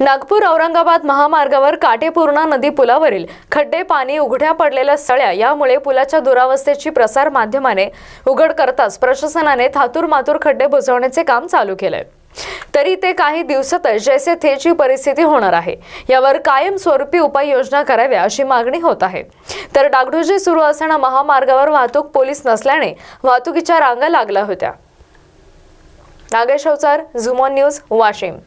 नागपूर औरंगाबाद महामार्गावर काटेपूर्णा नदी पुलावरील खड्डे पाणी उघड्या पडलेल्या सळ्या यामुळे पुलाच्या दुरावस्थेची प्रसार माध्यमाने उघड करताच प्रशासनाने थातूर मातूर खड्डे बुजवण्याचे काम चालू केलंय तरी ते काही दिवसातच जैसे थेची परिस्थिती होणार आहे यावर कायमस्वरूपी उपाययोजना कराव्या अशी मागणी होत आहे तर डागडुजी सुरू असताना महामार्गावर वाहतूक पोलीस नसल्याने वाहतुकीच्या रांगा लागल्या होत्या नागेश अवचार झुमॉन न्यूज वाशिम